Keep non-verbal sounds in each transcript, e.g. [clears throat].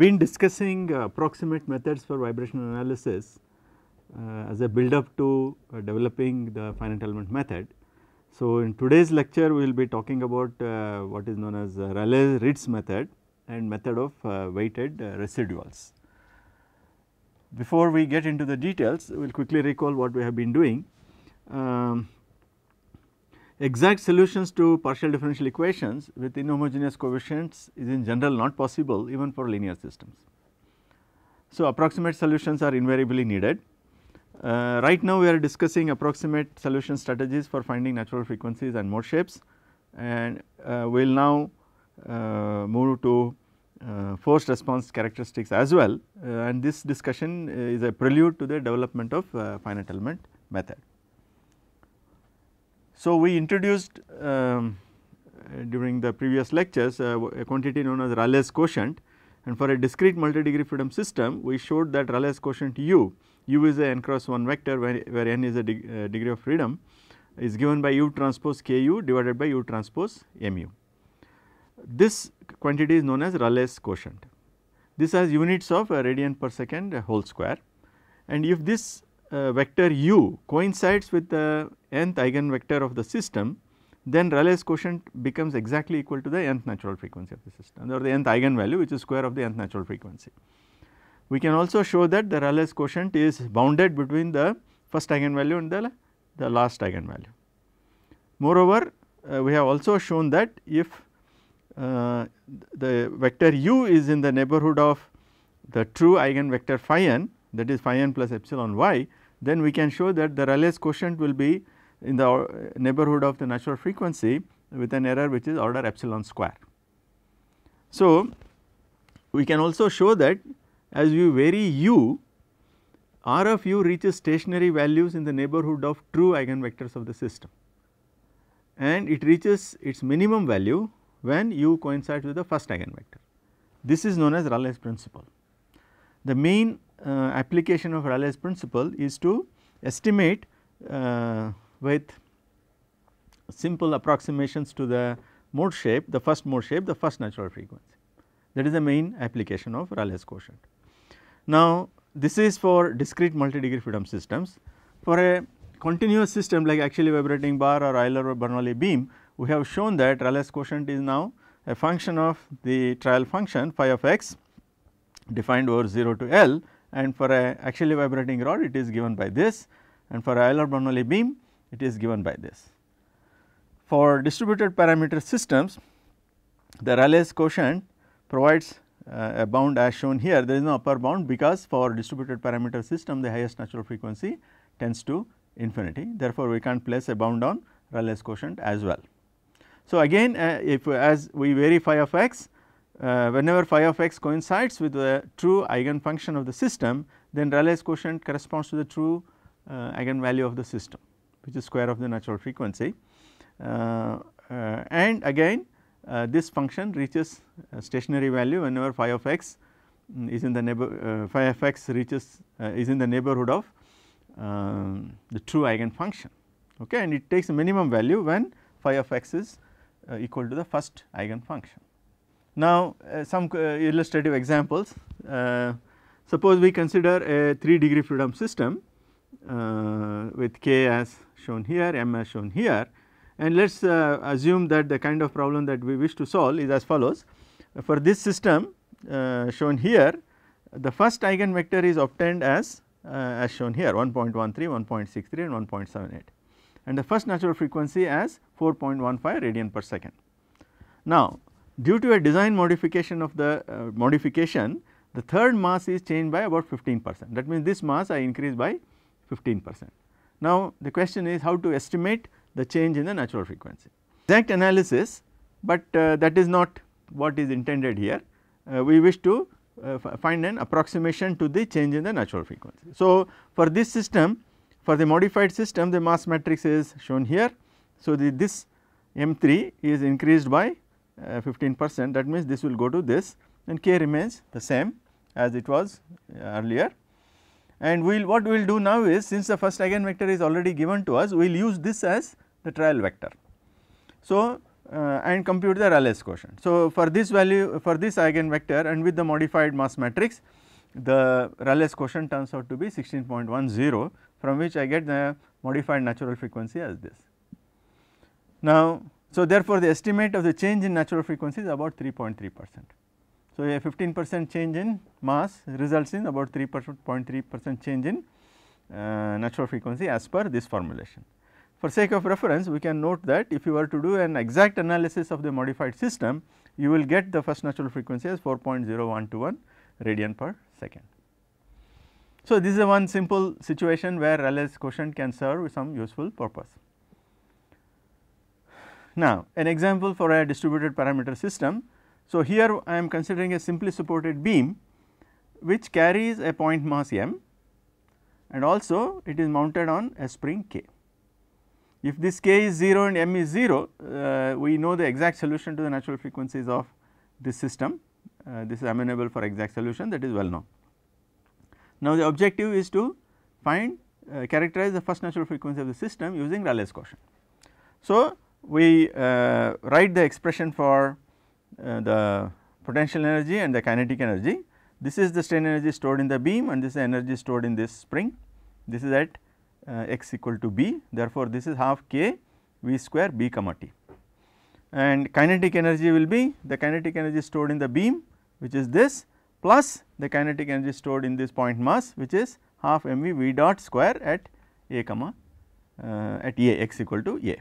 been discussing uh, approximate methods for vibrational analysis uh, as a build up to uh, developing the finite element method. So, in today's lecture we will be talking about what is known as Rayleigh-Ritz method and method of weighted residuals. Before we get into the details, we will quickly recall what we have been doing. Um, Exact solutions to partial differential equations with inhomogeneous coefficients is in general not possible even for linear systems. So, approximate solutions are invariably needed. Uh, right now, we are discussing approximate solution strategies for finding natural frequencies and mode shapes and uh, we will now uh, move to uh, forced response characteristics as well uh, and this discussion is a prelude to the development of uh, finite element method. So, we introduced um, during the previous lectures uh, a quantity known as Raleigh's quotient and for a discrete multi-degree freedom system we showed that Raleigh's quotient u, u is a n cross 1 vector where, where n is a de uh, degree of freedom is given by u transpose ku divided by u transpose mu. This quantity is known as Raleigh's quotient. This has units of a radian per second whole square and if this uh, vector u coincides with the nth eigenvector of the system, then Raleigh's quotient becomes exactly equal to the nth natural frequency of the system or the nth eigenvalue which is square of the nth natural frequency. We can also show that the Raleigh's quotient is bounded between the first eigenvalue and the, the last eigenvalue. Moreover, uh, we have also shown that if uh, the vector u is in the neighborhood of the true eigenvector phi n that is phi n plus epsilon y then we can show that the Rayleigh quotient will be in the neighborhood of the natural frequency with an error which is order epsilon square. So, we can also show that as you vary u, R of u reaches stationary values in the neighborhood of true eigenvectors of the system and it reaches its minimum value when u coincides with the first eigenvector. This is known as Rayleigh's principle. The mean uh, application of Raleigh's principle is to estimate uh, with simple approximations to the mode shape, the first mode shape, the first natural frequency. That is the main application of Raleigh's quotient. Now, this is for discrete multi-degree freedom systems. For a continuous system like actually vibrating bar or Euler or Bernoulli beam, we have shown that Raleigh's quotient is now a function of the trial function phi of x defined over 0 to L and for a axially vibrating rod it is given by this and for Euler Bernoulli beam it is given by this. For distributed parameter systems the Rayleigh quotient provides uh, a bound as shown here there is no upper bound because for distributed parameter system the highest natural frequency tends to infinity therefore, we cannot place a bound on Rayleigh quotient as well. So, again uh, if as we vary phi of x uh, whenever phi of x coincides with the true eigenfunction of the system then Rayleigh's quotient corresponds to the true uh, eigenvalue of the system which is square of the natural frequency uh, and again this function reaches stationary value whenever phi of x mm, is in the neighbor uh, phi x reaches uh, is in the neighborhood of um, the true eigenfunction okay and it takes a minimum value when phi of x is equal to the first eigenfunction. Now uh, some uh, illustrative examples. Uh, suppose we consider a 3 degree freedom system with k as shown here, m as shown here and let us uh, assume that the kind of problem that we wish to solve is as follows. For this system uh, shown here, the first eigenvector is obtained as uh, as shown here 1.13, 1.63 and 1.78 and the first natural frequency as 4.15 radian per second. Now, due to a design modification of the uh, modification, the third mass is changed by about 15 percent. That means, this mass I increase by 15 percent. Now, the question is how to estimate the change in the natural frequency. Exact analysis, but uh, that is not what is intended here. Uh, we wish to uh, find an approximation to the change in the natural frequency. So, for this system, for the modified system, the mass matrix is shown here. So, the, this M 3 is increased by uh, 15 percent that means this will go to this and k remains the same as it was uh, earlier. And we will what we will do now is since the first eigenvector is already given to us we will use this as the trial vector. So, uh, and compute the Rayleigh quotient. So, for this value for this eigenvector and with the modified mass matrix the Rayleigh quotient turns out to be 16.10 from which I get the modified natural frequency as this. Now, so, therefore, the estimate of the change in natural frequency is about 3.3 percent. So, a 15 percent change in mass results in about 3.3 percent change in uh, natural frequency as per this formulation. For sake of reference, we can note that if you were to do an exact analysis of the modified system, you will get the first natural frequency as 4.0121 radian per second. So, this is one simple situation where Rayleigh's quotient can serve some useful purpose. Now, an example for a distributed parameter system. So, here I am considering a simply supported beam which carries a point mass m and also it is mounted on a spring k. If this k is 0 and m is 0, uh, we know the exact solution to the natural frequencies of this system. Uh, this is amenable for exact solution that is well known. Now, the objective is to find uh, characterize the first natural frequency of the system using Raleigh's quotient. So, we uh, write the expression for uh, the potential energy and the kinetic energy. This is the strain energy stored in the beam and this is energy stored in this spring. This is at uh, x equal to b therefore, this is half k v square b comma t and kinetic energy will be the kinetic energy stored in the beam which is this plus the kinetic energy stored in this point mass which is half m v v dot square at a comma uh, at a x equal to a.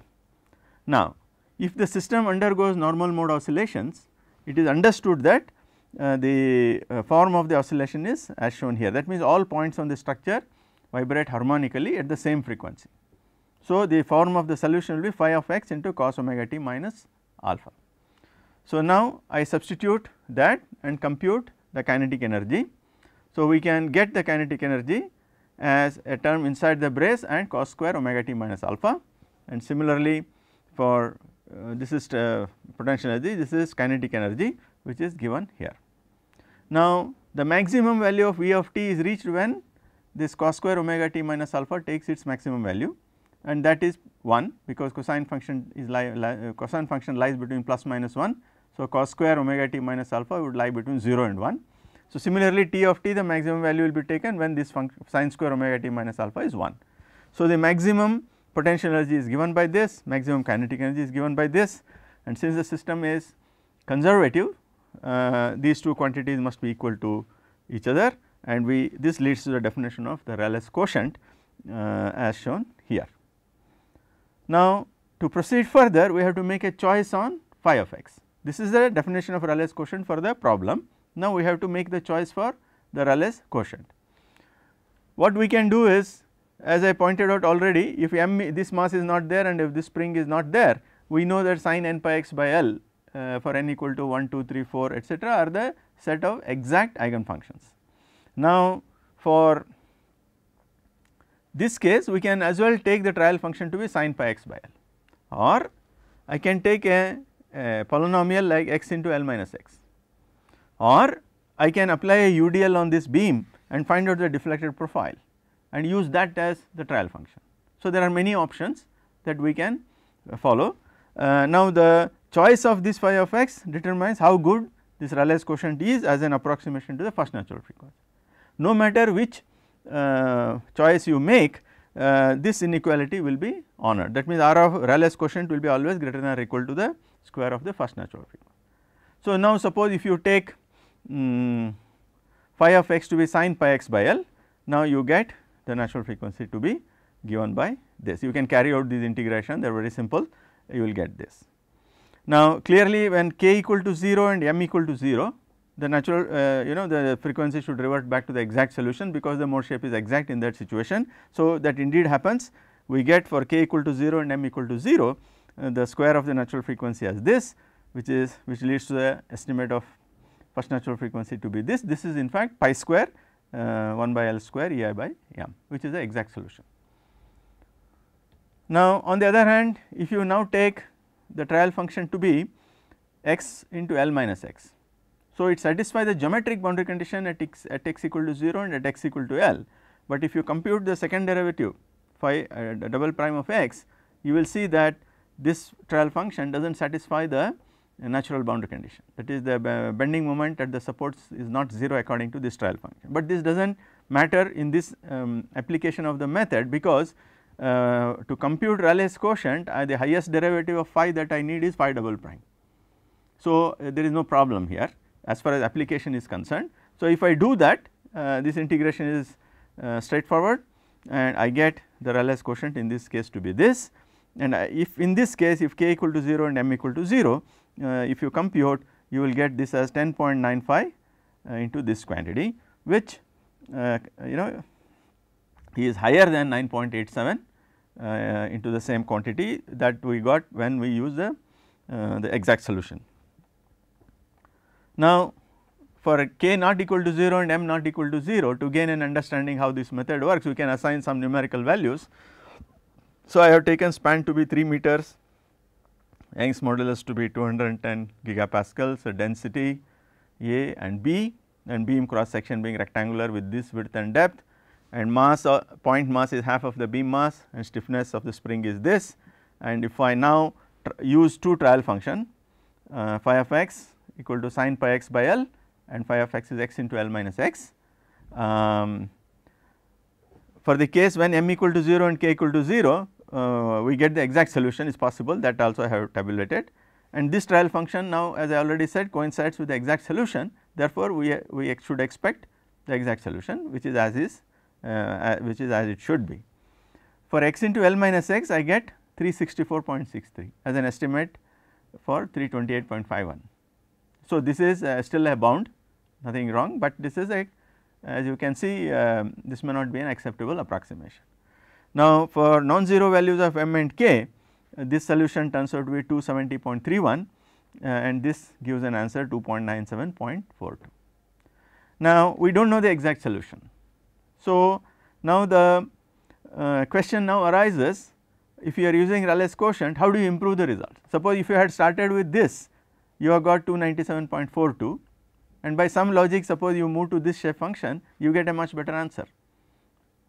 Now, if the system undergoes normal mode oscillations, it is understood that uh, the uh, form of the oscillation is as shown here. That means, all points on the structure vibrate harmonically at the same frequency. So, the form of the solution will be phi of x into cos omega t minus alpha. So, now I substitute that and compute the kinetic energy. So, we can get the kinetic energy as a term inside the brace and cos square omega t minus alpha and similarly for uh, this is uh, potential energy, this is kinetic energy which is given here. Now, the maximum value of V of t is reached when this cos square omega t minus alpha takes its maximum value and that is 1 because cosine function is li, uh, cosine function lies between plus minus 1. So, cos square omega t minus alpha would lie between 0 and 1. So, similarly t of t the maximum value will be taken when this function sine square omega t minus alpha is 1. So, the maximum potential energy is given by this, maximum kinetic energy is given by this and since the system is conservative uh, these two quantities must be equal to each other and we this leads to the definition of the Rayleigh quotient uh, as shown here. Now to proceed further we have to make a choice on phi of x. This is the definition of Rayleigh quotient for the problem. Now we have to make the choice for the Rayleigh quotient. What we can do is as I pointed out already if m this mass is not there and if this spring is not there we know that sine n pi x by L uh, for n equal to 1, 2, 3, 4 etc., are the set of exact eigenfunctions. Now, for this case we can as well take the trial function to be sine pi x by L or I can take a, a polynomial like x into L minus x or I can apply a UDL on this beam and find out the deflected profile and use that as the trial function. So, there are many options that we can uh, follow. Uh, now, the choice of this phi of x determines how good this Rayleigh quotient is as an approximation to the first natural frequency. No matter which uh, choice you make, uh, this inequality will be honored. That means, R of Rayleigh quotient will be always greater than or equal to the square of the first natural frequency. So, now suppose if you take um, phi of x to be sine pi x by L, now you get the natural frequency to be given by this. You can carry out these integration they are very simple you will get this. Now clearly when k equal to 0 and m equal to 0 the natural uh, you know the frequency should revert back to the exact solution because the mode shape is exact in that situation. So that indeed happens we get for k equal to 0 and m equal to 0 uh, the square of the natural frequency as this which is which leads to the estimate of first natural frequency to be this this is in fact pi square uh, 1 by L square E i by m which is the exact solution. Now, on the other hand if you now take the trial function to be x into L minus x. So, it satisfies the geometric boundary condition at x, at x equal to 0 and at x equal to L, but if you compute the second derivative phi uh, double prime of x you will see that this trial function does not satisfy the natural boundary condition that is the bending moment at the supports is not 0 according to this trial function. But this does not matter in this um, application of the method because uh, to compute Rayleigh's quotient uh, the highest derivative of phi that I need is phi double prime. So, uh, there is no problem here as far as application is concerned. So, if I do that uh, this integration is uh, straightforward and I get the Rayleigh's quotient in this case to be this and if in this case if k equal to 0 and m equal to 0 uh, if you compute you will get this as 10.95 uh, into this quantity which uh, you know is higher than 9.87 uh, into the same quantity that we got when we use the, uh, the exact solution. Now, for k not equal to 0 and m not equal to 0 to gain an understanding how this method works we can assign some numerical values. So, I have taken span to be 3 meters Young's modulus to be 210 gigapascals, so density A and B and beam cross section being rectangular with this width and depth and mass uh, point mass is half of the beam mass and stiffness of the spring is this and if I now use two trial function uh, phi of x equal to sine pi x by L and phi of x is x into L minus x. Um, for the case when m equal to 0 and k equal to 0 uh, we get the exact solution is possible that also I have tabulated and this trial function now as I already said coincides with the exact solution therefore, we, we should expect the exact solution which is as is uh, which is as it should be. For x into L minus x I get 364.63 as an estimate for 328.51. So, this is uh, still a bound nothing wrong, but this is a as you can see um, this may not be an acceptable approximation. Now, for non-zero values of m and k, uh, this solution turns out to be 270.31 uh, and this gives an answer 2.97.42. Now, we do not know the exact solution. So, now the uh, question now arises if you are using Rayleigh quotient how do you improve the result. Suppose if you had started with this you have got 297.42 and by some logic suppose you move to this shape function you get a much better answer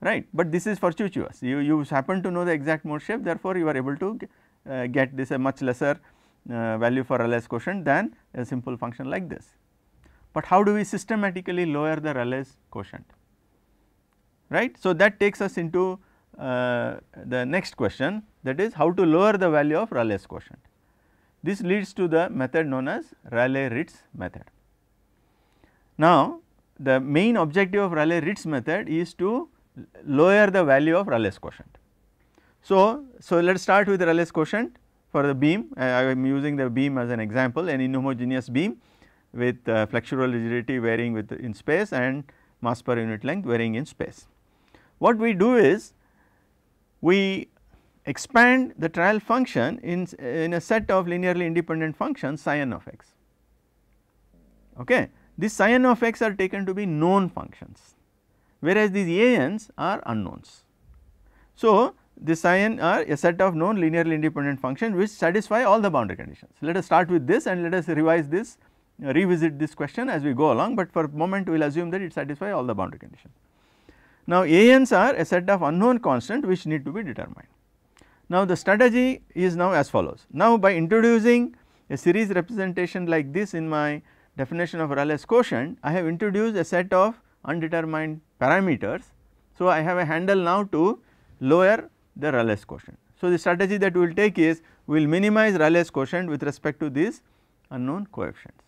right, but this is fortuitous you, you happen to know the exact mode shape therefore, you are able to uh, get this a much lesser uh, value for Rayleigh quotient than a simple function like this. But how do we systematically lower the Rayleigh quotient right. So, that takes us into uh, the next question that is how to lower the value of Rayleigh quotient. This leads to the method known as Rayleigh-Ritz method. Now, the main objective of Rayleigh-Ritz method is to lower the value of Rayleigh quotient. So, so let us start with Rayleigh quotient for the beam uh, I am using the beam as an example an inhomogeneous beam with uh, flexural rigidity varying with in space and mass per unit length varying in space. What we do is we expand the trial function in, in a set of linearly independent functions psi n of x. Okay. These psi n of x are taken to be known functions whereas these ans are unknowns. So, this ion are a set of known linearly independent functions which satisfy all the boundary conditions. Let us start with this and let us revise this, uh, revisit this question as we go along, but for moment we will assume that it satisfies all the boundary conditions. Now, ans are a set of unknown constant which need to be determined. Now, the strategy is now as follows. Now, by introducing a series representation like this in my definition of Rayleigh quotient, I have introduced a set of undetermined parameters. So, I have a handle now to lower the Rayleigh quotient. So, the strategy that we will take is we will minimize Rayleigh quotient with respect to these unknown coefficients.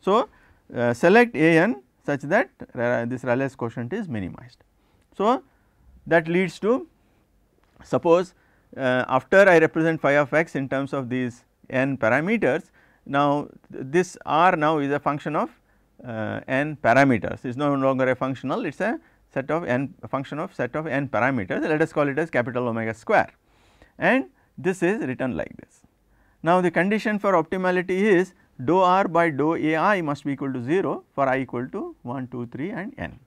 So, uh, select a n such that this Rayleigh quotient is minimized. So, that leads to suppose uh, after I represent phi of x in terms of these n parameters now this r now is a function of uh, n parameters it is no longer a functional it is a set of n function of set of n parameters let us call it as capital omega square and this is written like this. Now, the condition for optimality is dou r by dou a i must be equal to 0 for i equal to 1, 2, 3 and n.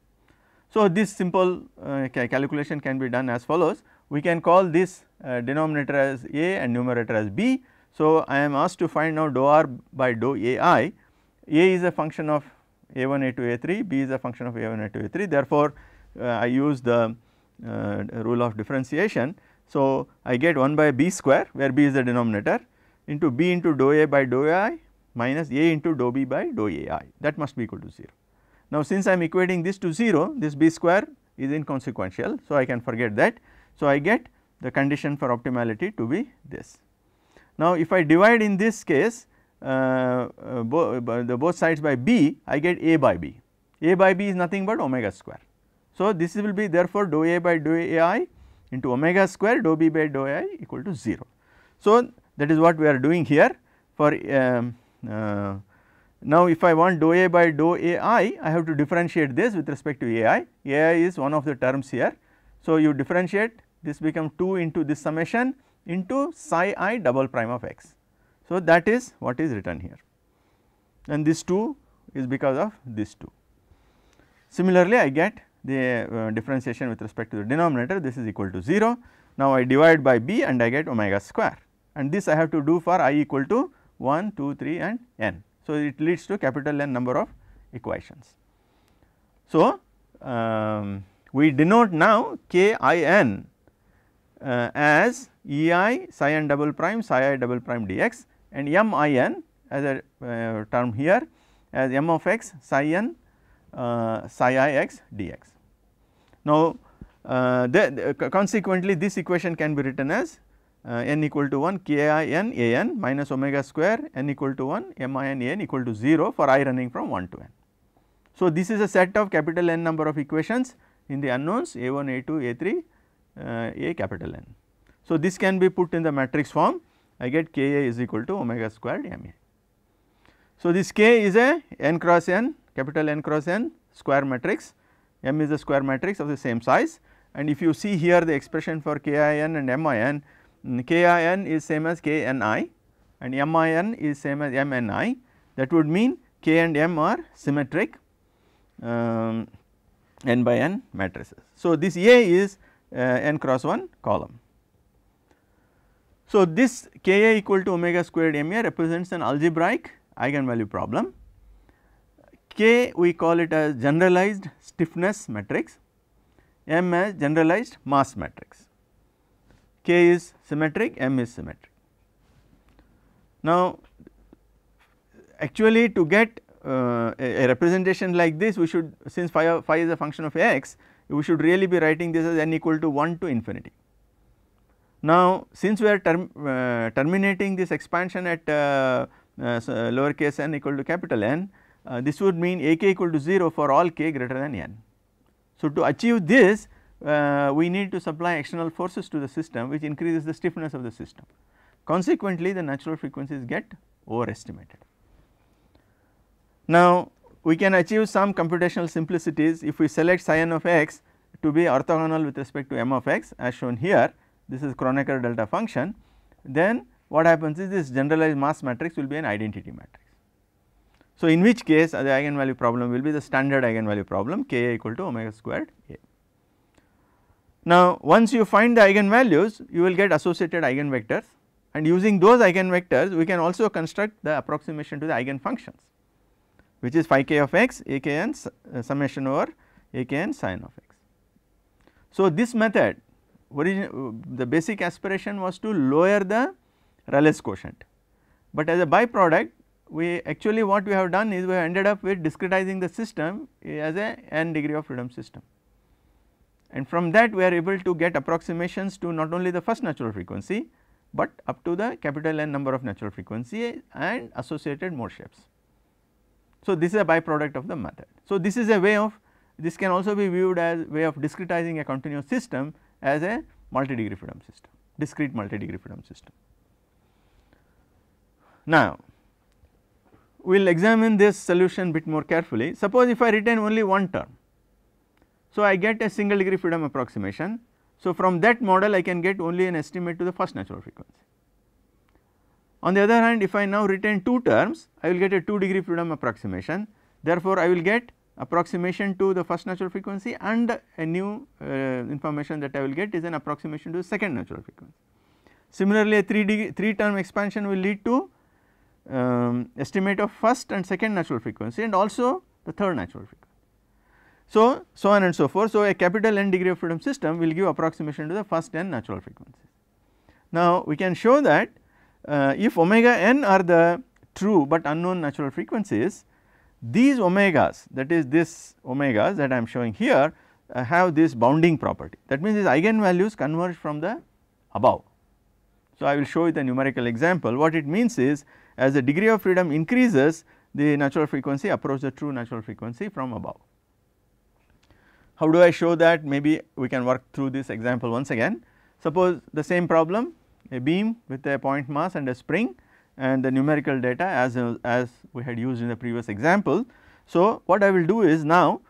So, this simple uh, calculation can be done as follows we can call this uh, denominator as a and numerator as b. So, I am asked to find out dou r by dou a i a is a function of a 1 a 2 a 3 b is a function of a 1 a 2 a 3 therefore, uh, I use the uh, rule of differentiation. So, I get 1 by b square where b is the denominator into b into dou a by dou ai minus a into dou b by dou ai that must be equal to 0. Now, since I am equating this to 0 this b square is inconsequential. So, I can forget that. So, I get the condition for optimality to be this. Now, if I divide in this case uh, uh bo the both sides by b I get a by b, a by b is nothing but omega square. So, this will be therefore dou A by dou AI into omega square dou B by dou AI equal to 0. So, that is what we are doing here for um, uh, now if I want dou A by dou a i, I have to differentiate this with respect to AI, AI is one of the terms here. So, you differentiate this becomes 2 into this summation into psi i double prime of x. So, that is what is written here and this 2 is because of this 2. Similarly, I get the uh, differentiation with respect to the denominator this is equal to 0. Now, I divide by b and I get omega square and this I have to do for i equal to 1, 2, 3 and n. So, it leads to capital N number of equations. So, um, we denote now k i n uh, as E i psi n double prime psi i double prime d x and m i n as a uh, term here as m of x psi n uh, psi i x dx. Now, uh, the, the, consequently this equation can be written as uh, n equal to 1 k i n a n minus omega square n equal to 1 m i n a n equal to 0 for i running from 1 to n. So, this is a set of capital N number of equations in the unknowns a 1 a 2 a 3 uh, a capital N. So, this can be put in the matrix form I get k a is equal to omega squared m a. So, this k is a n cross n capital N cross N square matrix, M is the square matrix of the same size and if you see here the expression for KIN and MIN, mm, KIN is same as KNI and MIN is same as MNI that would mean K and M are symmetric um, n by n matrices. So, this A is uh, n cross 1 column. So, this Ka equal to omega squared Ma represents an algebraic eigenvalue problem K we call it as generalized stiffness matrix, M as generalized mass matrix. K is symmetric, M is symmetric. Now, actually to get uh, a, a, representation like this we should since phi, phi is a function of x we should really be writing this as n equal to 1 to infinity. Now, since we are term, uh, terminating this expansion at uh, uh lowercase n equal to capital N uh, this would mean a k equal to 0 for all k greater than n. So, to achieve this uh, we need to supply external forces to the system which increases the stiffness of the system. Consequently, the natural frequencies get overestimated. Now, we can achieve some computational simplicities if we select sin of x to be orthogonal with respect to m of x as shown here this is Kronecker delta function then what happens is this generalized mass matrix will be an identity matrix. So, in which case the eigenvalue problem will be the standard eigenvalue problem k equal to omega squared a. Now, once you find the eigenvalues you will get associated eigenvectors and using those eigenvectors we can also construct the approximation to the eigenfunctions which is phi k of x a k n uh, summation over a k n sine of x. So, this method origin uh, the basic aspiration was to lower the Rayleigh quotient, but as a byproduct we actually what we have done is we have ended up with discretizing the system as a n degree of freedom system. And from that we are able to get approximations to not only the first natural frequency, but up to the capital N number of natural frequency and associated mode shapes. So, this is a byproduct of the method. So, this is a way of this can also be viewed as way of discretizing a continuous system as a multi degree freedom system, discrete multi degree freedom system. Now, we will examine this solution bit more carefully. Suppose if I retain only one term, so I get a single degree freedom approximation. So, from that model I can get only an estimate to the first natural frequency. On the other hand, if I now retain two terms, I will get a 2 degree freedom approximation. Therefore, I will get approximation to the first natural frequency and a new uh, information that I will get is an approximation to the second natural frequency. Similarly, a 3 degree 3 term expansion will lead to um, estimate of first and second natural frequency and also the third natural frequency. So, so on and so forth. So, a capital N degree of freedom system will give approximation to the first n natural frequencies. Now, we can show that uh, if omega n are the true but unknown natural frequencies, these omegas that is this omegas that I am showing here uh, have this bounding property. That means, these eigenvalues converge from the above. So, I will show you the numerical example. What it means is as the degree of freedom increases the natural frequency approach the true natural frequency from above. How do I show that maybe we can work through this example once again. Suppose the same problem a beam with a point mass and a spring and the numerical data as, as we had used in the previous example. So, what I will do is now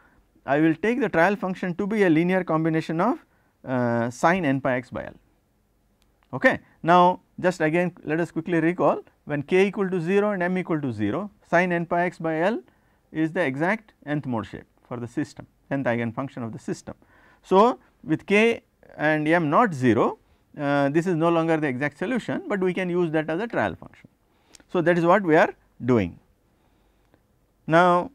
I will take the trial function to be a linear combination of uh, sine n pi x by L. Okay. Now, just again let us quickly recall when k equal to 0 and m equal to 0 sine n pi x by L is the exact nth mode shape for the system nth eigenfunction of the system. So, with k and m not 0 uh, this is no longer the exact solution, but we can use that as a trial function. So, that is what we are doing. Now,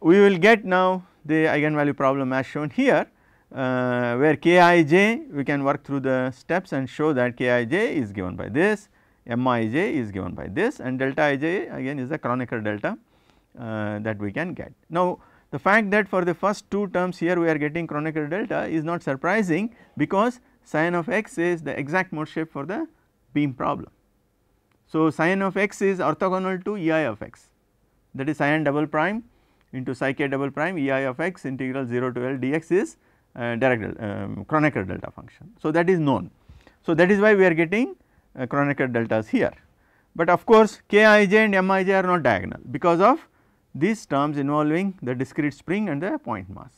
we will get now the eigenvalue problem as shown here uh, where Kij we can work through the steps and show that Kij is given by this, Mij is given by this and delta ij again is the Kronecker delta uh, that we can get. Now the fact that for the first two terms here we are getting Kronecker delta is not surprising because sine of x is the exact mode shape for the beam problem. So sine of x is orthogonal to Ei of x that is sine double prime into psi k double prime Ei of x integral 0 to L dx is uh, direct um, Kronecker delta function. So, that is known. So, that is why we are getting uh, Kronecker deltas here, but of course, Kij and Mij are not diagonal because of these terms involving the discrete spring and the point mass.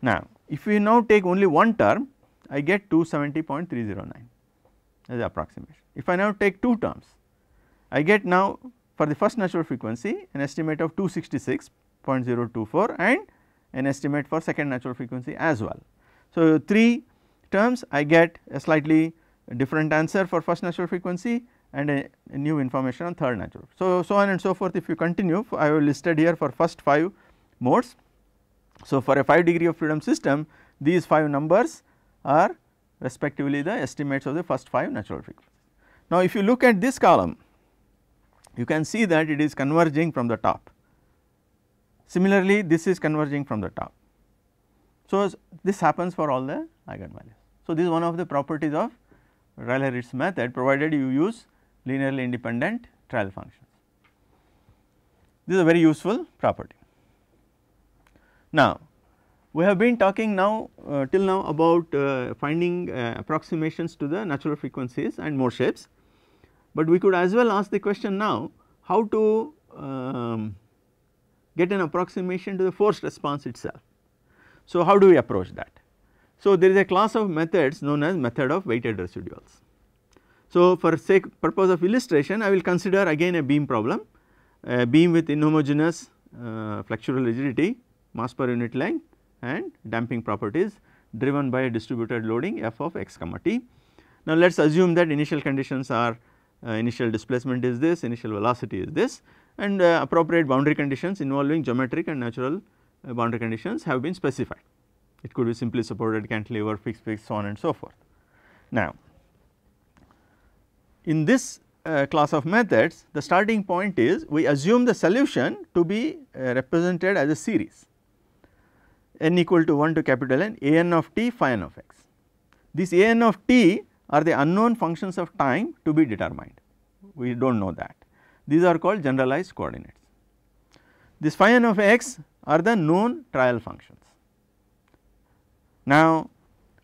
Now, if we now take only one term I get 270.309 as approximation. If I now take two terms I get now for the first natural frequency an estimate of 266.024 and an estimate for second natural frequency as well. So, 3 terms I get a slightly different answer for first natural frequency and a, a new information on third natural. So, so on and so forth if you continue I have listed here for first 5 modes. So, for a 5 degree of freedom system these 5 numbers are respectively the estimates of the first 5 natural frequencies. Now, if you look at this column you can see that it is converging from the top. Similarly, this is converging from the top. So, this happens for all the eigenvalues. So, this is one of the properties of Rayleigh-Ritz method provided you use linearly independent trial functions. This is a very useful property. Now, we have been talking now uh, till now about uh, finding uh, approximations to the natural frequencies and more shapes, but we could as well ask the question now how to um, get an approximation to the forced response itself. So, how do we approach that? So, there is a class of methods known as method of weighted residuals. So, for sake purpose of illustration I will consider again a beam problem, a beam with inhomogeneous uh, flexural rigidity, mass per unit length and damping properties driven by a distributed loading f of x comma t. Now, let us assume that initial conditions are uh, initial displacement is this, initial velocity is this and uh, appropriate boundary conditions involving geometric and natural uh, boundary conditions have been specified. It could be simply supported cantilever, fixed fixed so on and so forth. Now, in this uh, class of methods the starting point is we assume the solution to be uh, represented as a series n equal to 1 to capital N a n of t phi n of x. This a n of t are the unknown functions of time to be determined, we do not know that these are called generalized coordinates. This phi n of x are the known trial functions. Now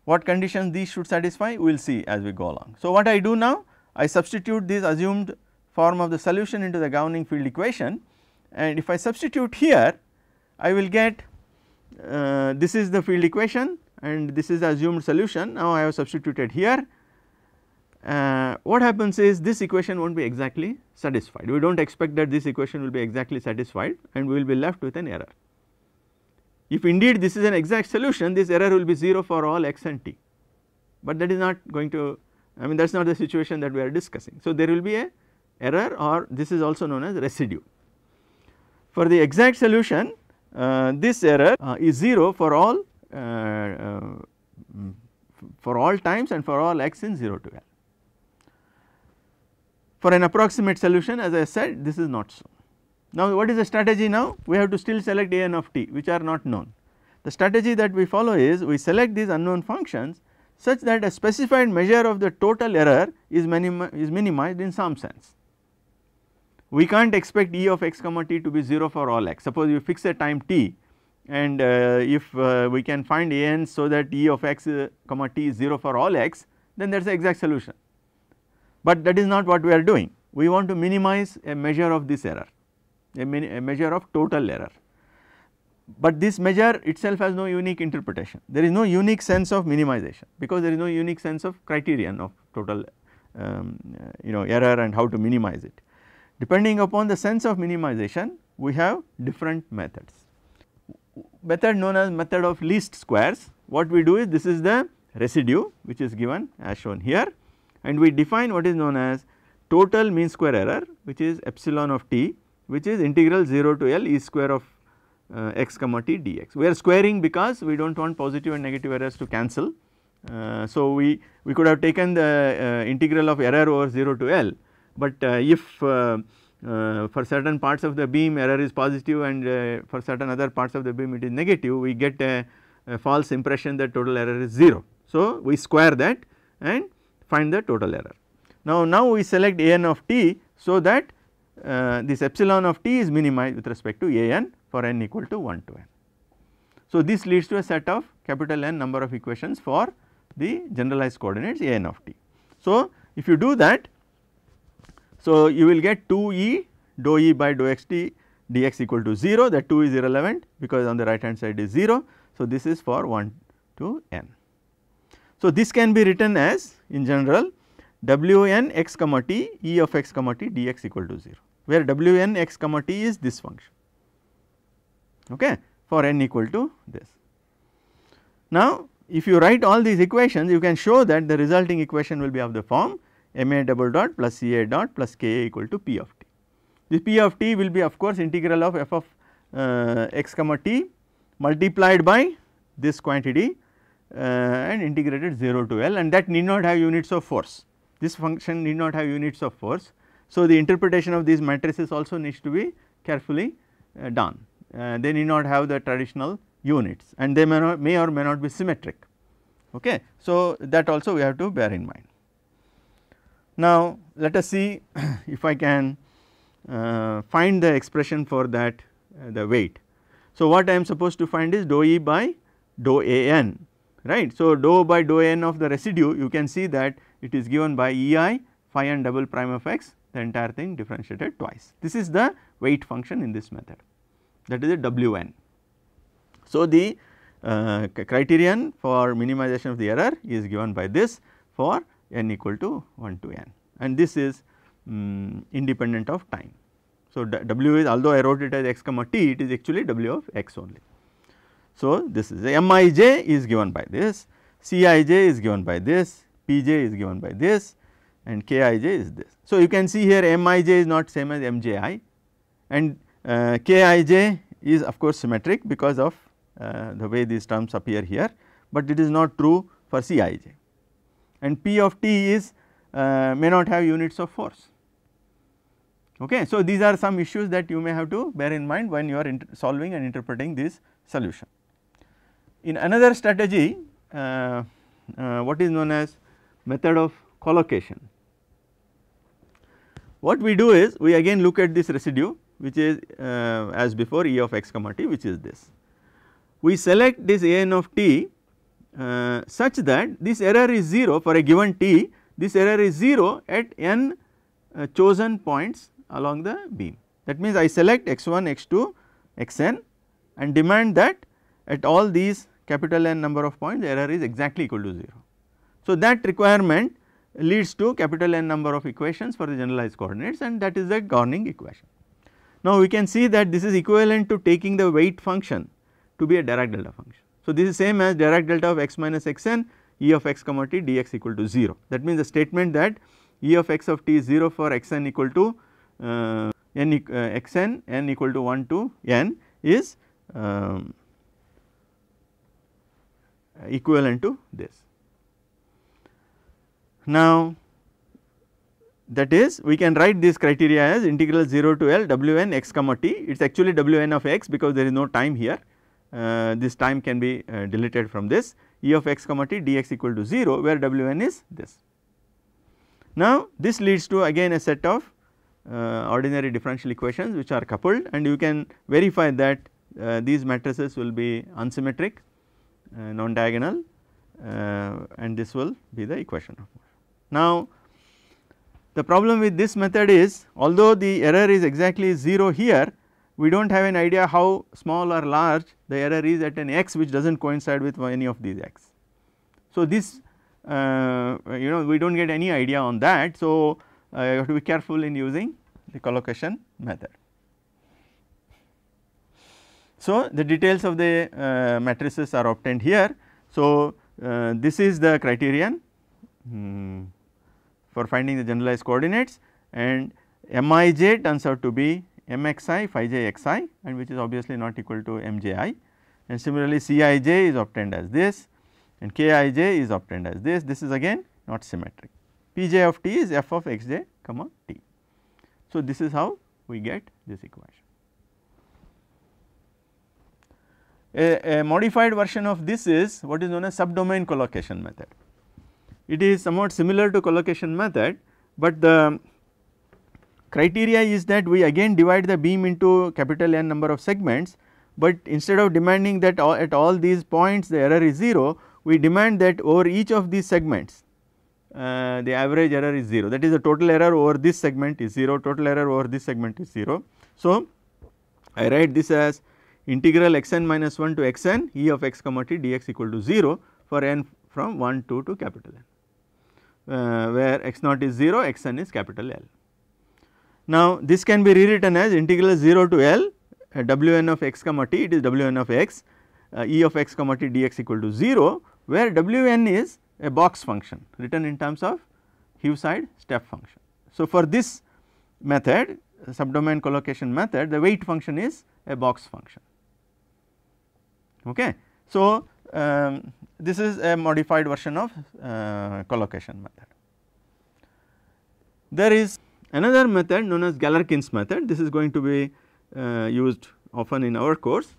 what conditions these should satisfy we will see as we go along. So what I do now I substitute this assumed form of the solution into the governing field equation and if I substitute here I will get uh, this is the field equation and this is the assumed solution now I have substituted here uh, what happens is this equation will not be exactly satisfied. We do not expect that this equation will be exactly satisfied and we will be left with an error. If indeed this is an exact solution this error will be 0 for all x and t, but that is not going to I mean that is not the situation that we are discussing. So, there will be a error or this is also known as residue. For the exact solution uh, this error uh, is 0 for all uh, uh, for all times and for all x in 0 to L. For an approximate solution as I said this is not so. Now what is the strategy now? We have to still select a n of t which are not known. The strategy that we follow is we select these unknown functions such that a specified measure of the total error is, minimi is minimized in some sense. We can't expect e of x comma t to be 0 for all x. Suppose you fix a time t and uh, if uh, we can find a n so that e of x uh, comma t is 0 for all x then that is the exact solution but that is not what we are doing. We want to minimize a measure of this error, a, a measure of total error. But this measure itself has no unique interpretation. There is no unique sense of minimization because there is no unique sense of criterion of total um, you know error and how to minimize it. Depending upon the sense of minimization, we have different methods. Method known as method of least squares, what we do is this is the residue which is given as shown here and we define what is known as total mean square error which is epsilon of t which is integral 0 to L e square of uh, x comma t dx. We are squaring because we do not want positive and negative errors to cancel. Uh, so, we, we could have taken the uh, integral of error over 0 to L, but uh, if uh, uh, for certain parts of the beam error is positive and for certain other parts of the beam it is negative, we get a, a false impression that total error is 0. So, we square that and find the total error. Now, now we select a n of t so that uh, this epsilon of t is minimized with respect to a n for n equal to 1 to n. So, this leads to a set of capital N number of equations for the generalized coordinates a n of t. So, if you do that, so you will get 2 e dou e by dou x t dx equal to 0 that 2 is irrelevant because on the right hand side is 0. So, this is for 1 to n. So, this can be written as in general w n x comma t e of x comma t dx equal to 0 where w n x comma t is this function okay for n equal to this. Now if you write all these equations you can show that the resulting equation will be of the form m a double dot plus c a dot plus k a equal to p of t. This p of t will be of course integral of f of uh, x comma t multiplied by this quantity uh, and integrated 0 to L and that need not have units of force. This function need not have units of force. So, the interpretation of these matrices also needs to be carefully uh, done. Uh, they need not have the traditional units and they may, not, may or may not be symmetric. Okay. So, that also we have to bear in mind. Now, let us see [coughs] if I can uh, find the expression for that uh, the weight. So, what I am supposed to find is dou E by dou A n right. So, dou by dou n of the residue you can see that it is given by E i phi n double prime of x the entire thing differentiated twice. This is the weight function in this method that is wn. So, the uh, criterion for minimization of the error is given by this for n equal to 1 to n and this is um, independent of time. So, W is although I wrote it as x comma t it is actually W of x only. So, this is Mij is given by this, Cij is given by this, Pj is given by this and Kij is this. So, you can see here Mij is not same as Mji and uh, Kij is of course symmetric because of uh, the way these terms appear here, but it is not true for Cij and P of t is uh, may not have units of force. Okay. So, these are some issues that you may have to bear in mind when you are solving and interpreting this solution. In another strategy uh, uh, what is known as method of collocation. What we do is we again look at this residue which is uh, as before E of x comma t which is this. We select this A n of t uh, such that this error is 0 for a given t this error is 0 at n uh, chosen points along the beam. That means I select x1, x2, xn and demand that at all these capital N number of points error is exactly equal to 0. So, that requirement leads to capital N number of equations for the generalized coordinates and that is the governing equation. Now, we can see that this is equivalent to taking the weight function to be a Dirac delta function. So, this is same as Dirac delta of x minus xn e of x comma t dx equal to 0. That means, the statement that e of x of t is 0 for xn equal to uh, n uh, xn n equal to 1 to n is um, equivalent to this. Now, that is we can write this criteria as integral 0 to L w n x comma t it is actually w n of x because there is no time here uh, this time can be uh, deleted from this e of x comma t dx equal to 0 where w n is this. Now this leads to again a set of uh, ordinary differential equations which are coupled and you can verify that uh, these matrices will be unsymmetric uh, non diagonal uh, and this will be the equation of Now the problem with this method is although the error is exactly 0 here we do not have an idea how small or large the error is at an x which does not coincide with any of these x. So this uh, you know we do not get any idea on that so uh, you have to be careful in using the collocation method. So, the details of the uh, matrices are obtained here. So, uh, this is the criterion um, for finding the generalized coordinates and mij turns out to be mxi phi j xi and which is obviously not equal to mji and similarly Cij is obtained as this and Kij is obtained as this, this is again not symmetric. Pj of t is f of xj comma t. So, this is how we get this equation. a, a modified version of this is what is known as subdomain collocation method. It is somewhat similar to collocation method, but the criteria is that we again divide the beam into capital N number of segments, but instead of demanding that all at all these points the error is 0, we demand that over each of these segments uh, the average error is 0 that is the total error over this segment is 0, total error over this segment is 0. So, I write this as integral xn minus 1 to x n e of x comma t dx equal to 0 for n from 1 2 to capital N uh, where x naught is 0 xn is capital L. Now this can be rewritten as integral 0 to L uh, wn of x comma t it is wn of x uh, e of x comma t dx equal to 0 where wn is a box function written in terms of Heaviside step function. So for this method subdomain collocation method the weight function is a box function okay. So, um, this is a modified version of uh, collocation method. There is another method known as Galerkin's method this is going to be uh, used often in our course.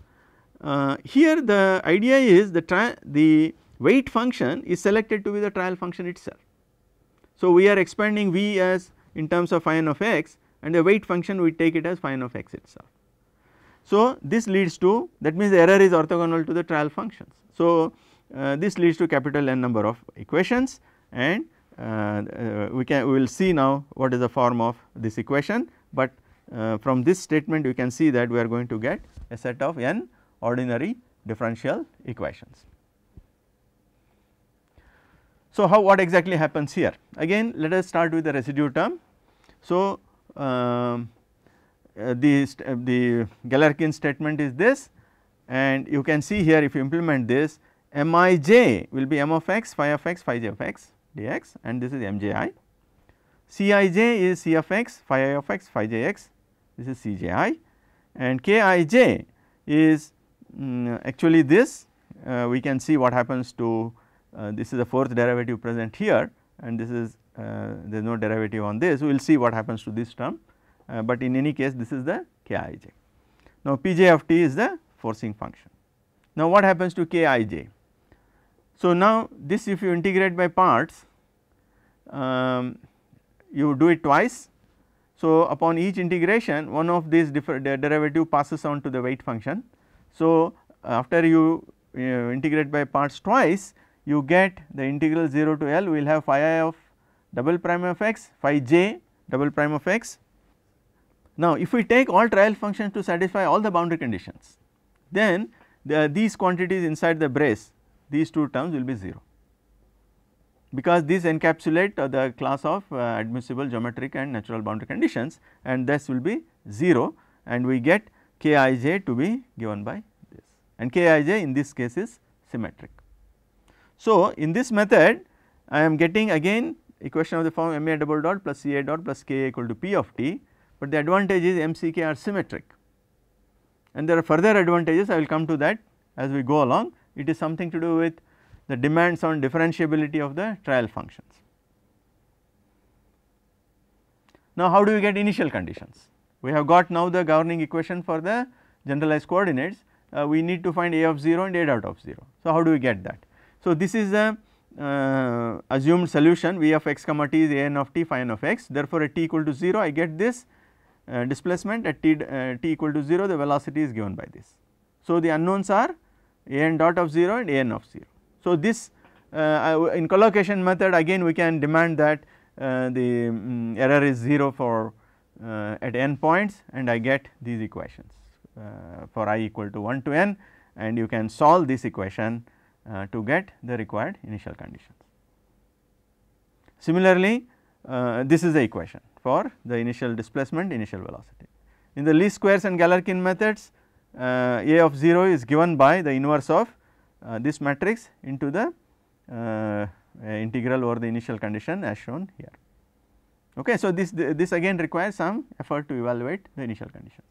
Uh, here the idea is the, the weight function is selected to be the trial function itself. So, we are expanding V as in terms of phi n of x and the weight function we take it as phi n of x itself. So, this leads to that means the error is orthogonal to the trial functions. So, uh, this leads to capital N number of equations and uh, uh we can we will see now what is the form of this equation, but uh, from this statement you can see that we are going to get a set of n ordinary differential equations. So, how what exactly happens here again let us start with the residue term. So, um, uh, the, uh, the Galerkin statement is this and you can see here if you implement this mij will be m of x phi of x phi j of x dx and this is mji Cij is C of x, phi i of x, phi j x, this is Cji and Kij is um, actually this uh, we can see what happens to uh, this is the fourth derivative present here and this is uh, there is no derivative on this we will see what happens to this term uh, but in any case this is the Kij. Now Pj of t is the forcing function. Now what happens to Kij? So now this if you integrate by parts um, you do it twice. So upon each integration one of these different the derivative passes on to the weight function. So after you, you uh, integrate by parts twice you get the integral 0 to L we will have phi i of double prime of x phi j double prime of x now, if we take all trial functions to satisfy all the boundary conditions, then the, these quantities inside the brace, these two terms will be 0, because these encapsulate uh, the class of uh, admissible geometric and natural boundary conditions and this will be 0 and we get k i j to be given by this and k i j in this case is symmetric. So, in this method I am getting again equation of the form m a double dot plus c a dot plus k a equal to p of t but the advantage is MCK are symmetric and there are further advantages I will come to that as we go along it is something to do with the demands on differentiability of the trial functions. Now how do we get initial conditions? We have got now the governing equation for the generalized coordinates uh, we need to find a of 0 and a dot of 0. So how do we get that? So this is the uh, assumed solution v of x comma t is a n of t phi n of x therefore at t equal to 0 I get this uh, displacement at t, uh, t equal to 0 the velocity is given by this. So, the unknowns are a n dot of 0 and a n of 0. So, this uh, in collocation method again we can demand that uh, the um, error is 0 for uh, at n points and I get these equations for i equal to 1 to n and you can solve this equation to get the required initial conditions. Similarly, this is the equation for the initial displacement initial velocity. In the least squares and Galerkin methods uh, A of 0 is given by the inverse of uh, this matrix into the uh, integral over the initial condition as shown here. Okay, so, this this again requires some effort to evaluate the initial conditions.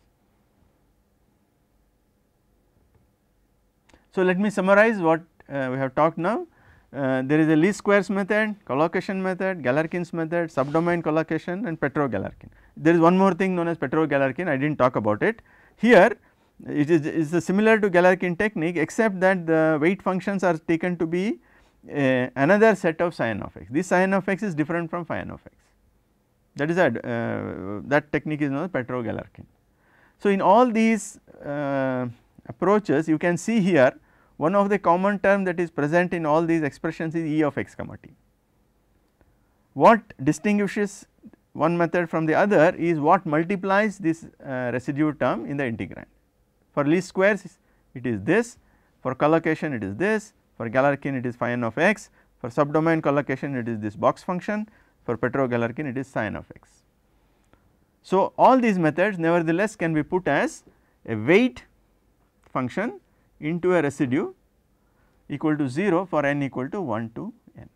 So, let me summarize what uh, we have talked now. Uh, there is a least squares method, collocation method, Galerkin's method, subdomain collocation and Petrov-Galerkin. There is one more thing known as Petrov-Galerkin, I did not talk about it. Here it is, similar to Galerkin technique except that the weight functions are taken to be uh, another set of sin of x. This sin of x is different from phi of x. That is uh, that technique is known as Petrov-Galerkin. So in all these uh, approaches you can see here one of the common term that is present in all these expressions is E of x comma t. What distinguishes one method from the other is what multiplies this uh, residue term in the integrand. For least squares it is this, for collocation it is this, for Galerkin it is phi n of x, for subdomain collocation it is this box function, for Petro-Galerkin it is sin of x. So, all these methods nevertheless can be put as a weight function into a residue equal to 0 for n equal to 1 to n.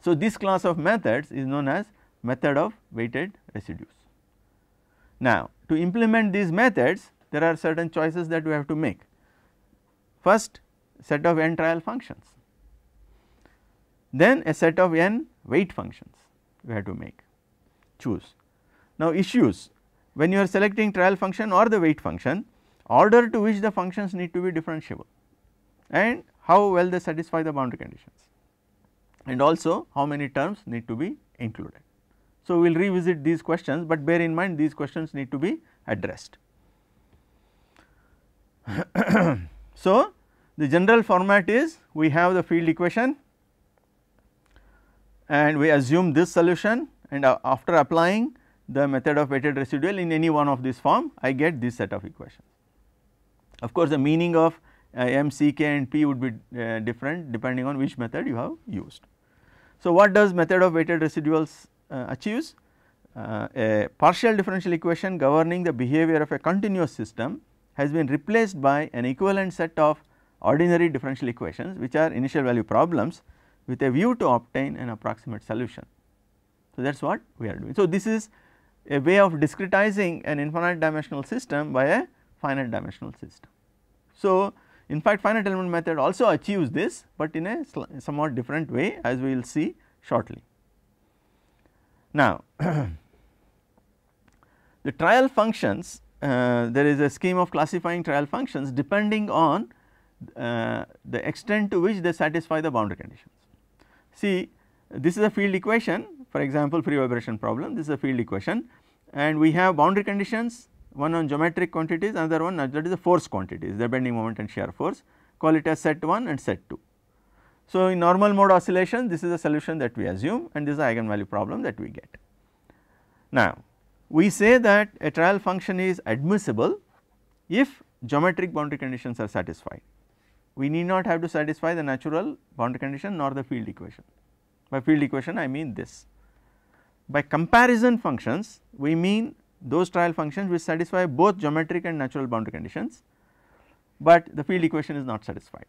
So, this class of methods is known as method of weighted residues. Now, to implement these methods there are certain choices that we have to make. First set of n trial functions, then a set of n weight functions we have to make choose. Now, issues when you are selecting trial function or the weight function order to which the functions need to be differentiable and how well they satisfy the boundary conditions and also how many terms need to be included. So, we will revisit these questions, but bear in mind these questions need to be addressed. [coughs] so, the general format is we have the field equation and we assume this solution and after applying the method of weighted residual in any one of this form I get this set of equations. Of course, the meaning of uh, m, c, k and p would be uh, different depending on which method you have used. So, what does method of weighted residuals uh, achieves? Uh, a partial differential equation governing the behavior of a continuous system has been replaced by an equivalent set of ordinary differential equations which are initial value problems with a view to obtain an approximate solution. So, that is what we are doing. So, this is a way of discretizing an infinite dimensional system by a finite dimensional system. So, in fact, finite element method also achieves this, but in a somewhat different way as we will see shortly. Now, [clears throat] the trial functions uh, there is a scheme of classifying trial functions depending on uh, the extent to which they satisfy the boundary conditions. See this is a field equation for example, free vibration problem this is a field equation and we have boundary conditions one on geometric quantities another one that is the force quantities the bending moment and shear force call it as set 1 and set 2. So, in normal mode oscillation this is the solution that we assume and this is the eigenvalue problem that we get. Now, we say that a trial function is admissible if geometric boundary conditions are satisfied. We need not have to satisfy the natural boundary condition nor the field equation. By field equation I mean this. By comparison functions we mean those trial functions which satisfy both geometric and natural boundary conditions, but the field equation is not satisfied.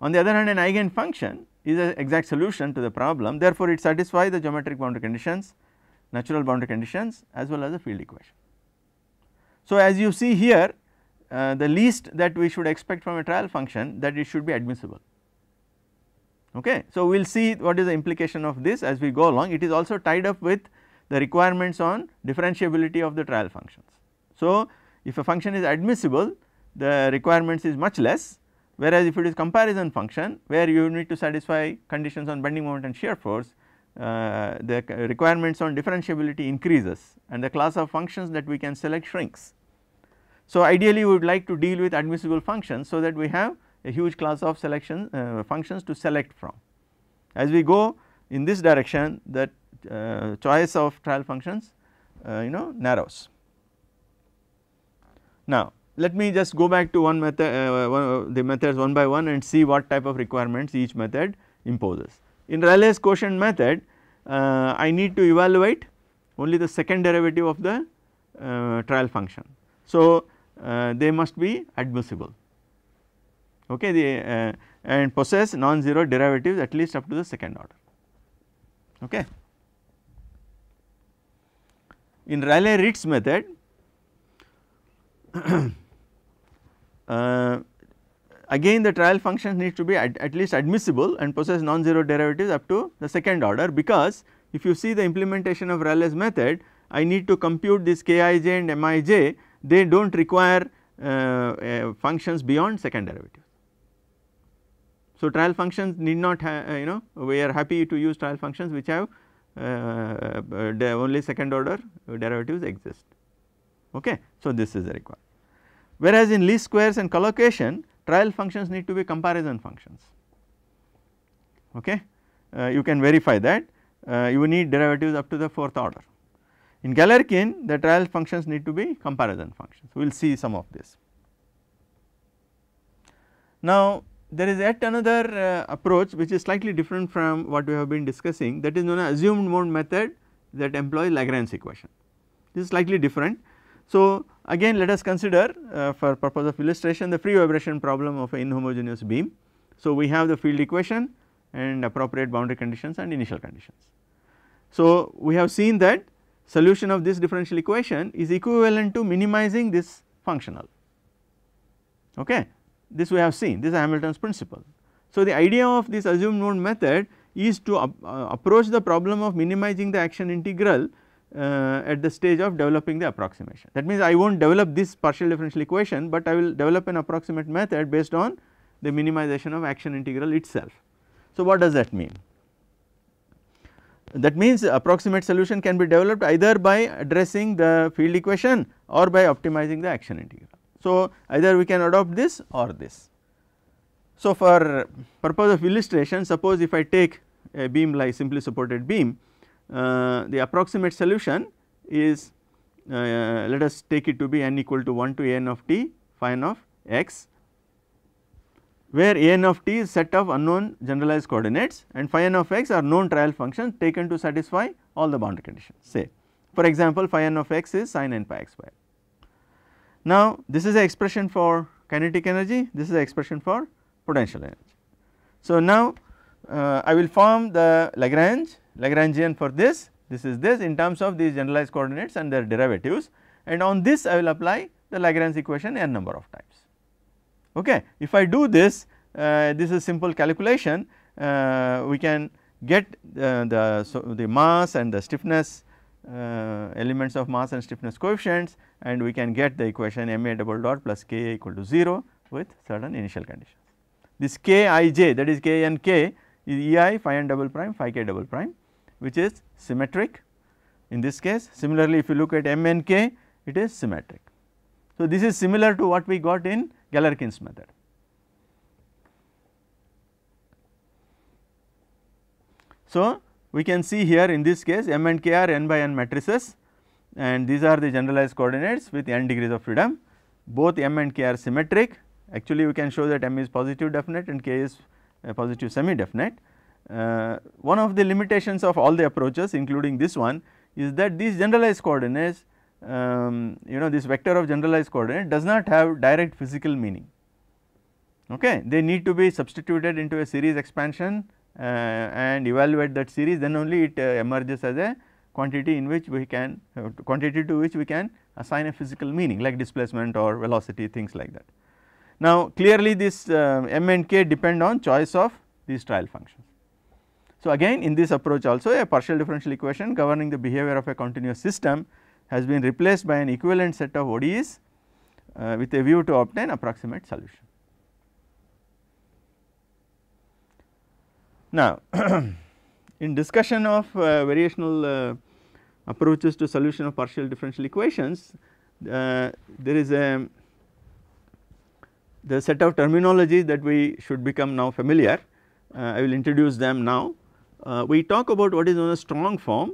On the other hand an eigenfunction is an exact solution to the problem therefore, it satisfies the geometric boundary conditions, natural boundary conditions as well as the field equation. So, as you see here uh, the least that we should expect from a trial function that it should be admissible. Okay. So, we will see what is the implication of this as we go along it is also tied up with the requirements on differentiability of the trial functions. So, if a function is admissible the requirements is much less whereas if it is comparison function where you need to satisfy conditions on bending moment and shear force uh, the requirements on differentiability increases and the class of functions that we can select shrinks. So, ideally we would like to deal with admissible functions so that we have a huge class of selection uh, functions to select from. As we go in this direction that uh, choice of trial functions uh, you know narrows. Now let me just go back to one method uh, one, uh, the methods one by one and see what type of requirements each method imposes. In Rayleigh's quotient method uh, I need to evaluate only the second derivative of the trial function. So they must be admissible okay they, and possess non-zero derivatives at least up to the second order okay. In Rayleigh-Ritz method, [clears throat] uh, again the trial functions needs to be at, at least admissible and possess non-zero derivatives up to the second order because if you see the implementation of Rayleigh's method, I need to compute this Kij and Mij, they do not require uh, uh, functions beyond second derivative. So, trial functions need not uh, you know we are happy to use trial functions which have uh, only second order derivatives exist. Okay. So, this is the requirement. Whereas, in least squares and collocation trial functions need to be comparison functions. Okay. Uh, you can verify that uh, you need derivatives up to the fourth order. In Galerkin the trial functions need to be comparison functions we will see some of this. Now there is yet another uh, approach which is slightly different from what we have been discussing that is known as assumed mode method that employs Lagrange equation. This is slightly different. So, again let us consider uh, for purpose of illustration the free vibration problem of an inhomogeneous beam. So, we have the field equation and appropriate boundary conditions and initial conditions. So, we have seen that solution of this differential equation is equivalent to minimizing this functional okay this we have seen this is Hamilton's principle. So, the idea of this assumed node method is to uh, approach the problem of minimizing the action integral uh, at the stage of developing the approximation. That means, I will not develop this partial differential equation, but I will develop an approximate method based on the minimization of action integral itself. So, what does that mean? That means approximate solution can be developed either by addressing the field equation or by optimizing the action integral. So, either we can adopt this or this. So, for purpose of illustration suppose if I take a beam like simply supported beam uh, the approximate solution is uh, let us take it to be n equal to 1 to n of t phi of x where n of t is set of unknown generalized coordinates and phi n of x are known trial functions taken to satisfy all the boundary conditions say for example phi n of x is sin n pi x by now, this is the expression for kinetic energy, this is the expression for potential energy. So, now uh, I will form the Lagrange, Lagrangian for this, this is this in terms of these generalized coordinates and their derivatives and on this I will apply the Lagrange equation n number of times. Okay. If I do this, uh, this is simple calculation, uh, we can get uh, the, so the mass and the stiffness uh, elements of mass and stiffness coefficients and we can get the equation ma double dot plus ka equal to 0 with certain initial conditions. This kij that is k and k is ei phi n double prime phi k double prime which is symmetric in this case. Similarly, if you look at m it is symmetric. So, this is similar to what we got in Galerkin's method. So, we can see here in this case m and k are n by n matrices and these are the generalized coordinates with n degrees of freedom. Both m and k are symmetric actually we can show that m is positive definite and k is uh, positive semi definite. Uh, one of the limitations of all the approaches including this one is that these generalized coordinates um, you know this vector of generalized coordinate does not have direct physical meaning. Okay. They need to be substituted into a series expansion uh, and evaluate that series then only it uh, emerges as a quantity in which we can uh, quantity to which we can assign a physical meaning like displacement or velocity things like that. Now, clearly this m and k depend on choice of these trial functions. So, again in this approach also a partial differential equation governing the behavior of a continuous system has been replaced by an equivalent set of ODEs uh, with a view to obtain approximate solution. Now, [clears throat] in discussion of uh, variational uh, approaches to solution of partial differential equations, uh, there is a the set of terminology that we should become now familiar. Uh, I will introduce them now. Uh, we talk about what is known as strong form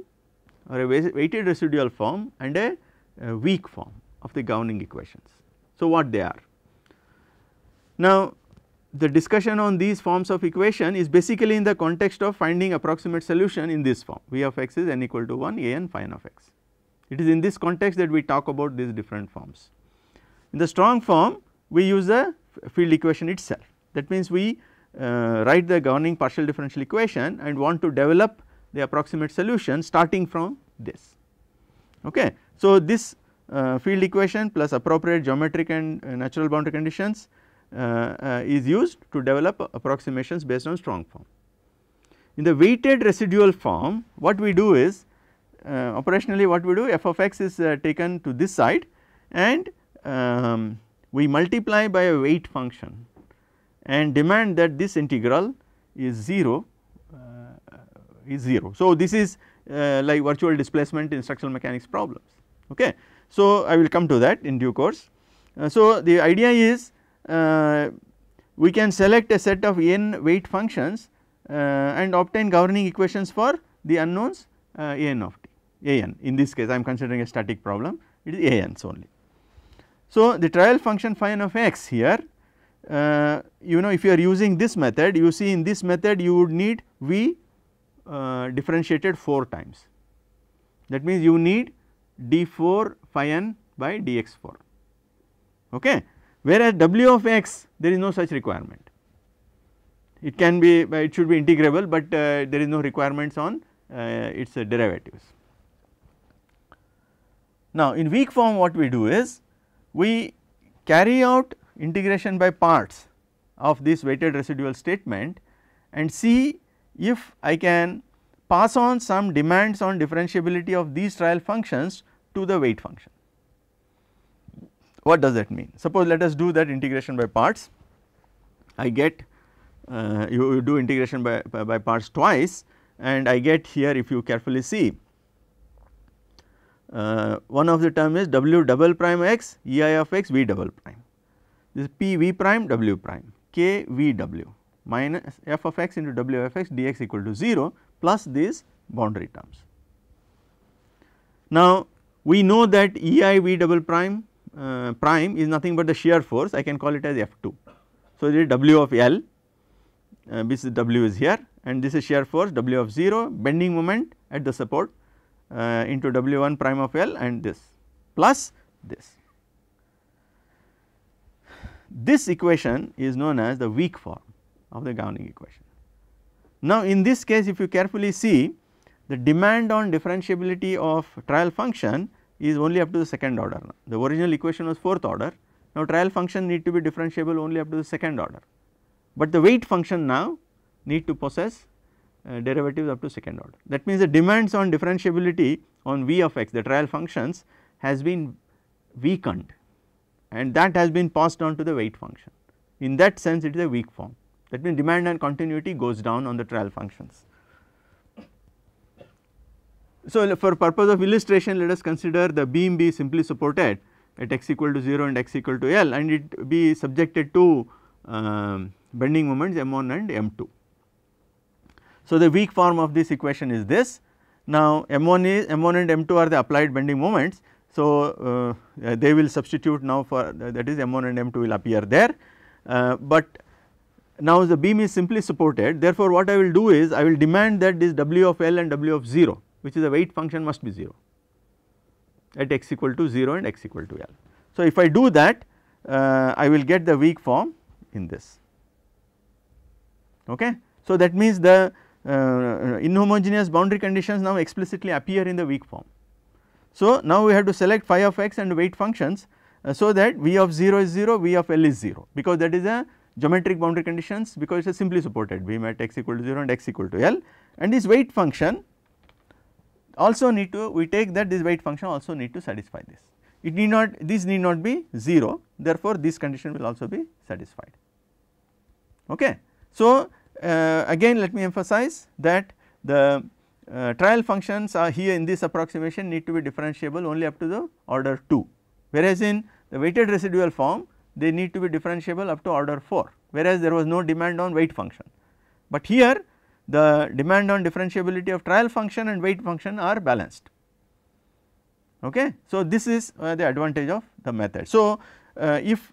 or a weighted residual form and a, a weak form of the governing equations. So, what they are? Now, the discussion on these forms of equation is basically in the context of finding approximate solution in this form v of x is n equal to 1 a n phi of x. It is in this context that we talk about these different forms. In the strong form we use the field equation itself that means we uh, write the governing partial differential equation and want to develop the approximate solution starting from this. Okay. So, this uh, field equation plus appropriate geometric and uh, natural boundary conditions uh, uh, is used to develop approximations based on strong form. In the weighted residual form what we do is uh, operationally what we do f of x is taken to this side and um, we multiply by a weight function and demand that this integral is 0 uh, is 0. So, this is uh, like virtual displacement in structural mechanics problems. Okay. So, I will come to that in due course. Uh, so, the idea is uh, we can select a set of n weight functions uh, and obtain governing equations for the unknowns uh, a n of An in this case I am considering a static problem it is an's only. So, the trial function phi n of x here uh, you know if you are using this method you see in this method you would need v uh, differentiated 4 times that means you need d 4 phi n by d x 4 okay whereas W of x there is no such requirement. It can be uh, it should be integrable but uh, there is no requirements on uh, its derivatives. Now in weak form what we do is we carry out integration by parts of this weighted residual statement and see if I can pass on some demands on differentiability of these trial functions to the weight function. What does that mean? Suppose let us do that integration by parts. I get uh, you, you, do integration by, by, by parts twice and I get here if you carefully see uh, one of the term is w double prime x e i of x v double prime this is p v prime w prime k v w minus f of x into w of x dx equal to 0 plus these boundary terms. Now, we know that e i v double prime uh, prime is nothing but the shear force I can call it as F2. So, the W of L uh, this W is here and this is shear force W of 0 bending moment at the support uh, into W1 prime of L and this plus this. This equation is known as the weak form of the governing equation. Now, in this case if you carefully see the demand on differentiability of trial function is only up to the second order. The original equation was fourth order. Now trial function need to be differentiable only up to the second order, but the weight function now need to possess uh, derivatives up to second order. That means the demands on differentiability on v of x the trial functions has been weakened and that has been passed on to the weight function. In that sense it is a weak form that means demand and continuity goes down on the trial functions. So, for purpose of illustration let us consider the beam be simply supported at x equal to 0 and x equal to L and it be subjected to uh, bending moments m1 and m2. So, the weak form of this equation is this. Now, m1 is m1 and m2 are the applied bending moments. So, uh, they will substitute now for that is m1 and m2 will appear there, uh, but now the beam is simply supported therefore, what I will do is I will demand that this w of L and w of 0 which is a weight function must be 0 at x equal to 0 and x equal to L. So, if I do that uh, I will get the weak form in this okay. So, that means the uh, inhomogeneous boundary conditions now explicitly appear in the weak form. So, now we have to select phi of x and weight functions uh, so that v of 0 is 0 v of L is 0 because that is a geometric boundary conditions because it is simply supported v at x equal to 0 and x equal to L and this weight function also need to we take that this weight function also need to satisfy this. It need not this need not be 0 therefore, this condition will also be satisfied. Okay. So, uh, again let me emphasize that the uh, trial functions are here in this approximation need to be differentiable only up to the order 2 whereas in the weighted residual form they need to be differentiable up to order 4 whereas there was no demand on weight function. But here the demand on differentiability of trial function and weight function are balanced. Okay. So, this is uh, the advantage of the method. So, uh, if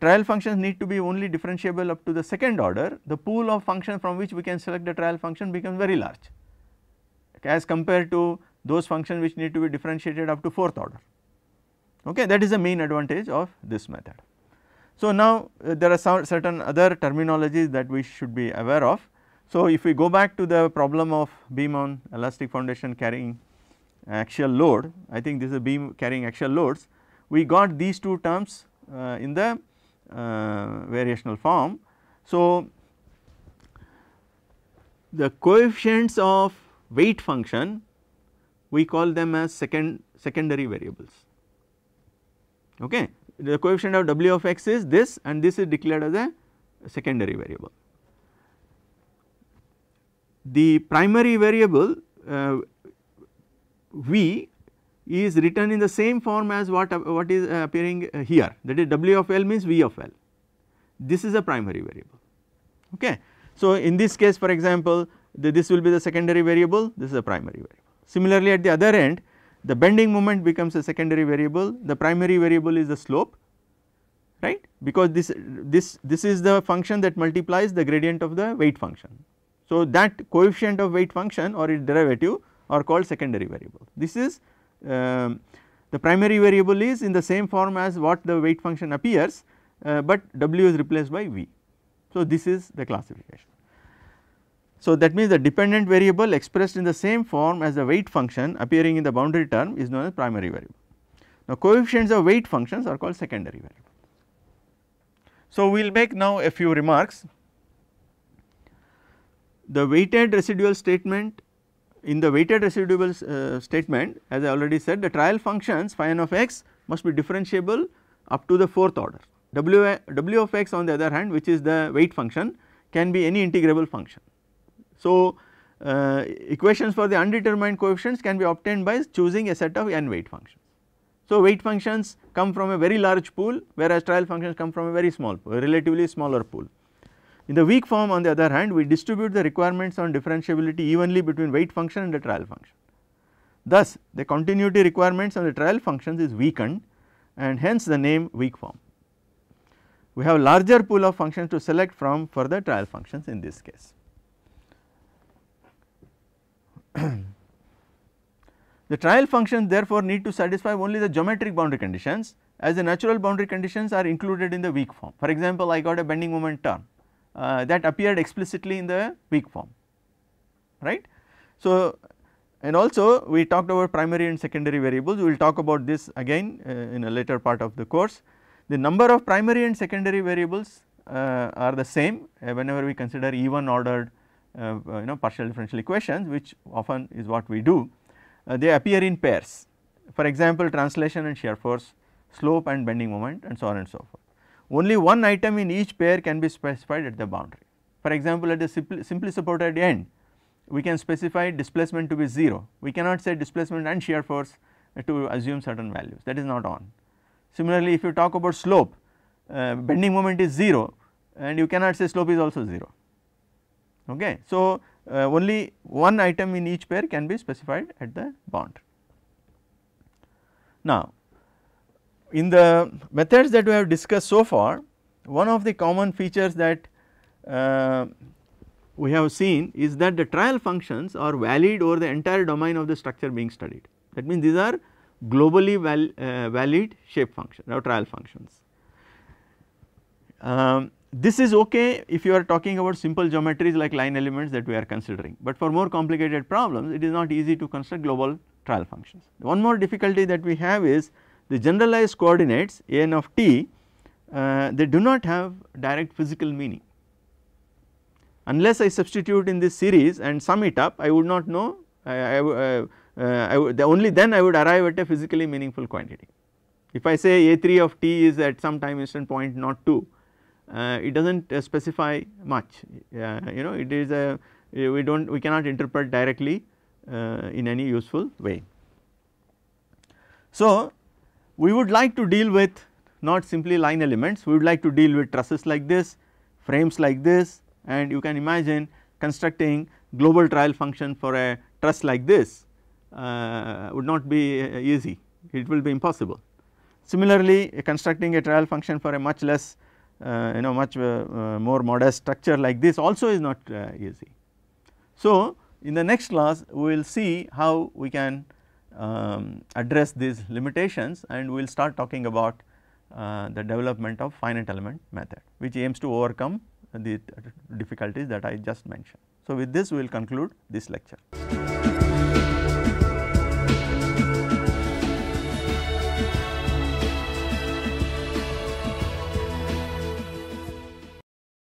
trial functions need to be only differentiable up to the second order, the pool of function from which we can select the trial function becomes very large okay, as compared to those functions which need to be differentiated up to fourth order. Okay, that is the main advantage of this method. So, now uh, there are some certain other terminologies that we should be aware of. So, if we go back to the problem of beam on elastic foundation carrying axial load, I think this is a beam carrying axial loads, we got these two terms uh, in the uh, variational form. So, the coefficients of weight function we call them as second secondary variables okay the coefficient of w of x is this and this is declared as a secondary variable the primary variable uh, V is written in the same form as what, uh, what is uh, appearing uh, here that is W of L means V of L. This is a primary variable. Okay. So, in this case for example, the, this will be the secondary variable, this is a primary variable. Similarly, at the other end the bending moment becomes a secondary variable, the primary variable is the slope right because this, this, this is the function that multiplies the gradient of the weight function so, that coefficient of weight function or its derivative are called secondary variable. This is uh, the primary variable is in the same form as what the weight function appears, uh, but W is replaced by V. So, this is the classification. So, that means the dependent variable expressed in the same form as the weight function appearing in the boundary term is known as primary variable. Now, coefficients of weight functions are called secondary variable. So, we will make now a few remarks the weighted residual statement in the weighted residual uh, statement as I already said the trial functions phi n of x must be differentiable up to the fourth order. W, w of x on the other hand which is the weight function can be any integrable function. So, uh, equations for the undetermined coefficients can be obtained by choosing a set of n weight functions. So, weight functions come from a very large pool whereas trial functions come from a very small pool, a relatively smaller pool. In the weak form on the other hand we distribute the requirements on differentiability evenly between weight function and the trial function. Thus the continuity requirements on the trial functions is weakened and hence the name weak form. We have larger pool of functions to select from for the trial functions in this case. [clears throat] the trial functions therefore need to satisfy only the geometric boundary conditions as the natural boundary conditions are included in the weak form. For example, I got a bending moment term uh, that appeared explicitly in the weak form right. So, and also we talked about primary and secondary variables we will talk about this again uh, in a later part of the course. The number of primary and secondary variables uh, are the same uh, whenever we consider even ordered uh, uh, you know partial differential equations which often is what we do they appear in pairs for example translation and shear force slope and bending moment and so on and so forth only one item in each pair can be specified at the boundary. For example, at the simply, simply supported end, we can specify displacement to be 0. We cannot say displacement and shear force to assume certain values that is not on. Similarly, if you talk about slope, uh, bending moment is 0 and you cannot say slope is also 0. Okay. So, uh, only one item in each pair can be specified at the boundary. Now, in the methods that we have discussed so far one of the common features that uh, we have seen is that the trial functions are valid over the entire domain of the structure being studied that means these are globally val, uh, valid shape function or trial functions. Um, this is okay if you are talking about simple geometries like line elements that we are considering, but for more complicated problems it is not easy to construct global trial functions. One more difficulty that we have is the generalized coordinates an of t uh, they do not have direct physical meaning. Unless I substitute in this series and sum it up I would not know I, I, uh, I the only then I would arrive at a physically meaningful quantity. If I say A3 of t is at some time instant point not 2 uh, it does not uh, specify much uh, you know it is a we do not we cannot interpret directly uh, in any useful way. So, we would like to deal with not simply line elements, we would like to deal with trusses like this, frames like this and you can imagine constructing global trial function for a truss like this uh, would not be uh, easy, it will be impossible. Similarly, constructing a trial function for a much less uh, you know much uh, more modest structure like this also is not easy. So, in the next class we will see how we can um, address these limitations and we will start talking about uh, the development of finite element method which aims to overcome the difficulties that I just mentioned. So, with this we will conclude this lecture.